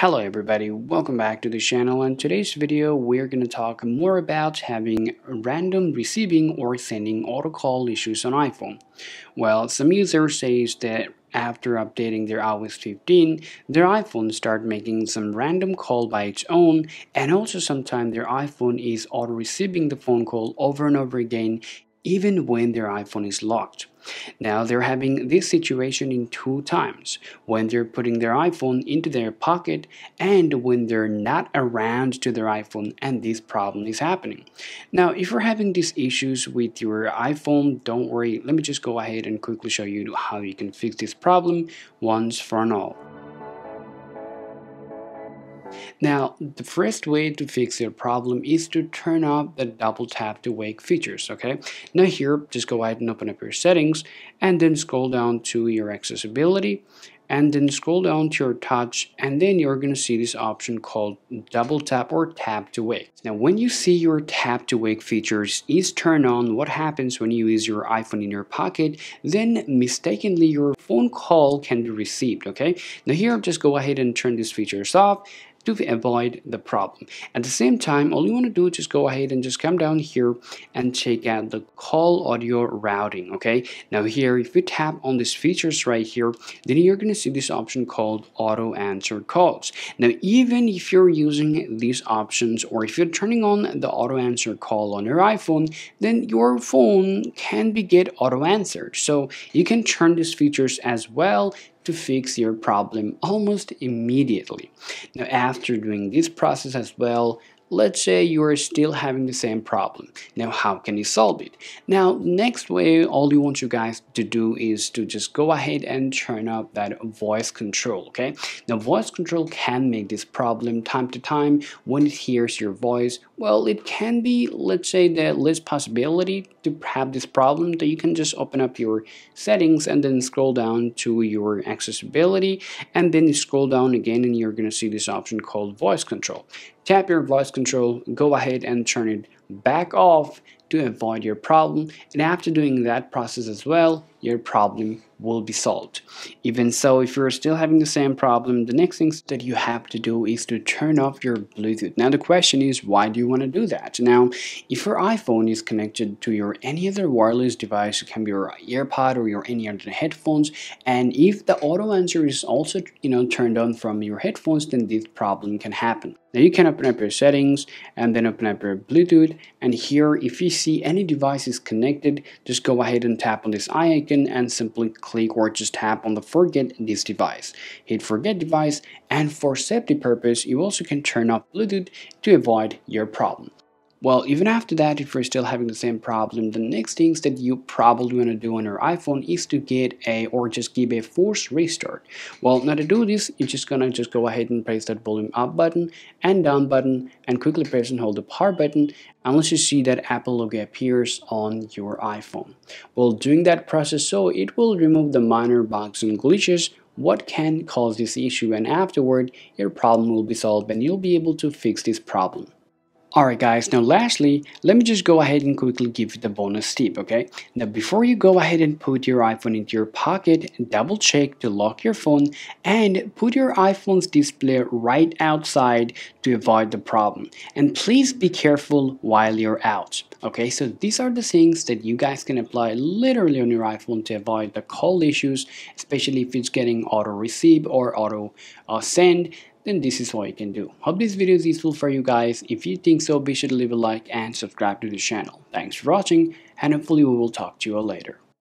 Hello everybody, welcome back to the channel. In today's video, we're going to talk more about having random receiving or sending autocall issues on iPhone. Well, some users say that after updating their iOS 15, their iPhone start making some random call by its own and also sometimes their iPhone is auto-receiving the phone call over and over again even when their iPhone is locked. Now they're having this situation in two times when they're putting their iPhone into their pocket and when they're not around to their iPhone and this problem is happening. Now if you're having these issues with your iPhone don't worry let me just go ahead and quickly show you how you can fix this problem once for all. Now, the first way to fix your problem is to turn off the double tap to wake features, okay? Now here, just go ahead and open up your settings and then scroll down to your accessibility and then scroll down to your touch and then you're going to see this option called double tap or tap to wake. Now when you see your tap to wake features is turned on, what happens when you use your iPhone in your pocket, then mistakenly your phone call can be received, okay? Now here just go ahead and turn these features off to avoid the problem. At the same time, all you want to do is just go ahead and just come down here and check out the call audio routing, okay? Now here, if you tap on these features right here, then you're going to see this option called auto answer calls. Now, even if you're using these options or if you're turning on the auto answer call on your iPhone, then your phone can be get auto answered. So you can turn these features as well to fix your problem almost immediately. Now after doing this process as well, Let's say you are still having the same problem. Now, how can you solve it? Now, next way, all you want you guys to do is to just go ahead and turn up that voice control, okay? Now, voice control can make this problem time to time when it hears your voice. Well, it can be, let's say, the least possibility to have this problem that you can just open up your settings and then scroll down to your accessibility and then you scroll down again and you're going to see this option called voice control tap your voice control, go ahead and turn it back off to avoid your problem and after doing that process as well your problem will be solved even so if you're still having the same problem the next thing that you have to do is to turn off your Bluetooth now the question is why do you want to do that now if your iPhone is connected to your any other wireless device it can be your earpod or your any other headphones and if the auto answer is also you know turned on from your headphones then this problem can happen now you can open up your settings and then open up your Bluetooth and here if you see any devices connected, just go ahead and tap on this eye icon and simply click or just tap on the forget this device. Hit forget device and for safety purpose you also can turn off Bluetooth to avoid your problem. Well, even after that, if you're still having the same problem, the next things that you probably want to do on your iPhone is to get a or just give a force restart. Well, now to do this, you're just gonna just go ahead and press that volume up button and down button and quickly press and hold the power button unless you see that Apple logo appears on your iPhone. Well, doing that process so it will remove the minor bugs and glitches what can cause this issue and afterward your problem will be solved and you'll be able to fix this problem. Alright guys, now lastly, let me just go ahead and quickly give you the bonus tip, okay? Now before you go ahead and put your iPhone into your pocket, double check to lock your phone and put your iPhone's display right outside to avoid the problem. And please be careful while you're out, okay? So these are the things that you guys can apply literally on your iPhone to avoid the call issues, especially if it's getting auto receive or auto uh, send then this is what you can do. Hope this video is useful for you guys. If you think so, be sure to leave a like and subscribe to the channel. Thanks for watching and hopefully we will talk to you later.